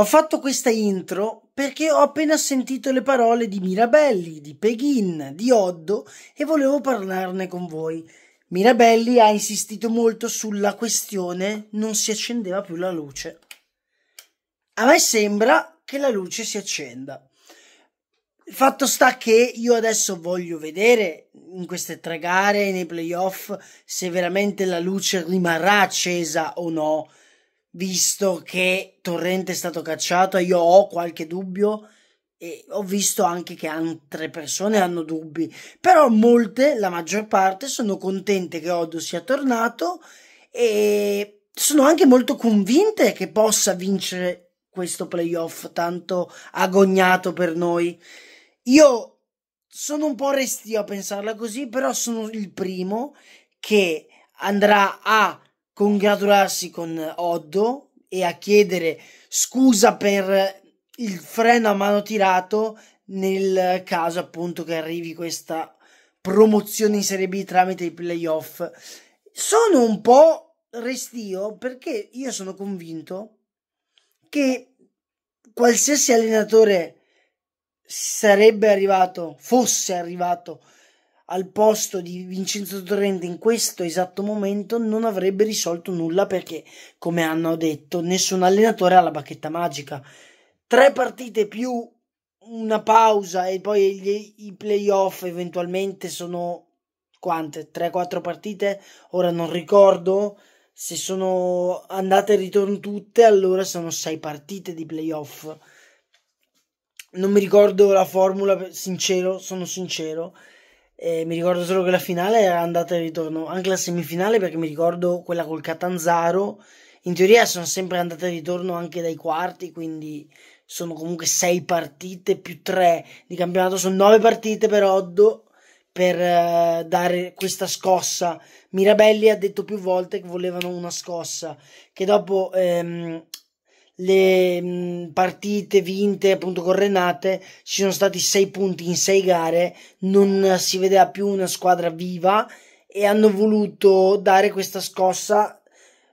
Ho fatto questa intro perché ho appena sentito le parole di Mirabelli, di Peghin, di Oddo e volevo parlarne con voi. Mirabelli ha insistito molto sulla questione non si accendeva più la luce. A me sembra che la luce si accenda. Il fatto sta che io adesso voglio vedere in queste tre gare, nei playoff, se veramente la luce rimarrà accesa o no visto che Torrente è stato cacciato, io ho qualche dubbio e ho visto anche che altre persone hanno dubbi, però molte, la maggior parte, sono contente che Odo sia tornato e sono anche molto convinte che possa vincere questo playoff tanto agognato per noi. Io sono un po' restio a pensarla così, però sono il primo che andrà a congratularsi con Oddo e a chiedere scusa per il freno a mano tirato nel caso appunto che arrivi questa promozione in Serie B tramite i playoff. Sono un po' restio perché io sono convinto che qualsiasi allenatore sarebbe arrivato, fosse arrivato al posto di Vincenzo Torrente in questo esatto momento non avrebbe risolto nulla perché, come hanno detto, nessun allenatore ha la bacchetta magica. Tre partite più una pausa e poi gli, i playoff eventualmente sono quante? 3-4 partite? Ora non ricordo. Se sono andate e ritorno tutte, allora sono 6 partite di playoff. Non mi ricordo la formula, sincero, sono sincero eh, mi ricordo solo che la finale era andata e ritorno, anche la semifinale perché mi ricordo quella col Catanzaro. In teoria sono sempre andate e ritorno anche dai quarti, quindi sono comunque sei partite più tre di campionato, sono nove partite per Oddo per uh, dare questa scossa. Mirabelli ha detto più volte che volevano una scossa, che dopo ehm, le mm, partite vinte appunto con Renate ci sono stati 6 punti in 6 gare, non si vedeva più una squadra viva e hanno voluto dare questa scossa,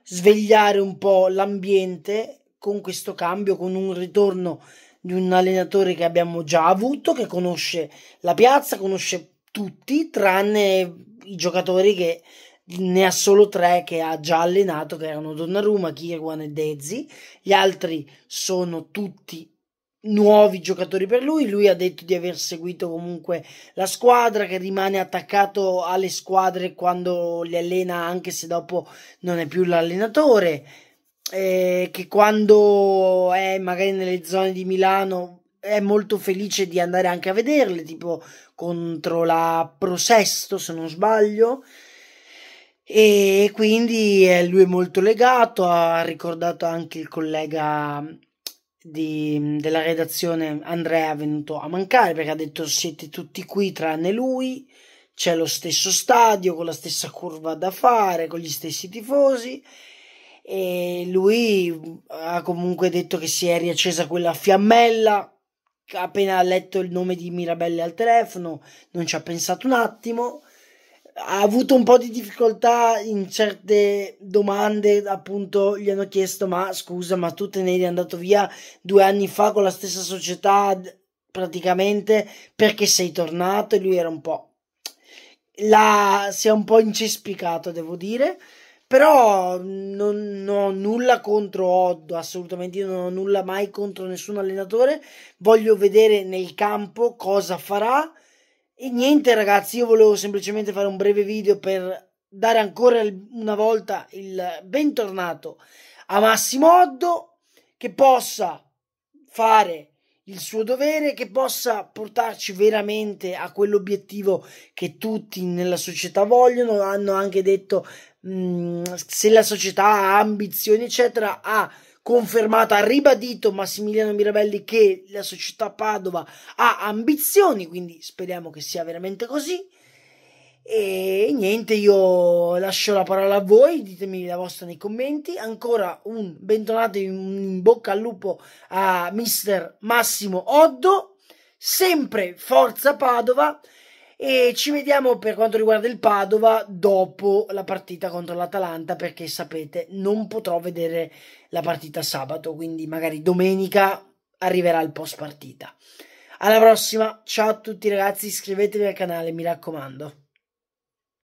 svegliare un po' l'ambiente con questo cambio, con un ritorno di un allenatore che abbiamo già avuto, che conosce la piazza, conosce tutti, tranne i giocatori che ne ha solo tre che ha già allenato, che erano Donnarumma, Kirwan e Dezzi. Gli altri sono tutti nuovi giocatori per lui. Lui ha detto di aver seguito comunque la squadra, che rimane attaccato alle squadre quando li allena, anche se dopo non è più l'allenatore. Eh, che quando è magari nelle zone di Milano è molto felice di andare anche a vederle, tipo contro la Prosesto, se non sbaglio e quindi lui è molto legato, ha ricordato anche il collega mm, di, mm, della redazione Andrea venuto a mancare perché ha detto siete tutti qui tranne lui, c'è lo stesso stadio con la stessa curva da fare, con gli stessi tifosi e lui mm, ha comunque detto che si è riaccesa quella fiammella appena ha letto il nome di Mirabelle al telefono, non ci ha pensato un attimo ha avuto un po' di difficoltà in certe domande, appunto gli hanno chiesto ma scusa ma tu te ne eri andato via due anni fa con la stessa società praticamente perché sei tornato e lui era un po' la, si è un po' incespicato devo dire però non, non, ho nulla contro Oddo, assolutamente io non ho nulla mai contro nessun allenatore, voglio vedere nel campo cosa farà e niente ragazzi, io volevo semplicemente fare un breve video per dare ancora una volta il bentornato a Massimo Oddo che possa fare il suo dovere, che possa portarci veramente a quell'obiettivo che tutti nella società vogliono, hanno anche detto mh, mm, se la società ha ambizioni eccetera, a confermata, ha ribadito Massimiliano Mirabelli che la società Padova ha ambizioni, quindi speriamo che sia veramente così. E niente, io lascio la parola a voi, ditemi la vostra nei commenti. Ancora un bentornato in bocca al lupo a mister Massimo Oddo. Sempre Forza Padova e ci vediamo per quanto riguarda il Padova dopo la partita contro l'Atalanta, perché sapete, non potrò vedere la partita sabato, quindi magari domenica arriverà il post partita. Alla prossima, ciao a tutti ragazzi, iscrivetevi al canale, mi raccomando.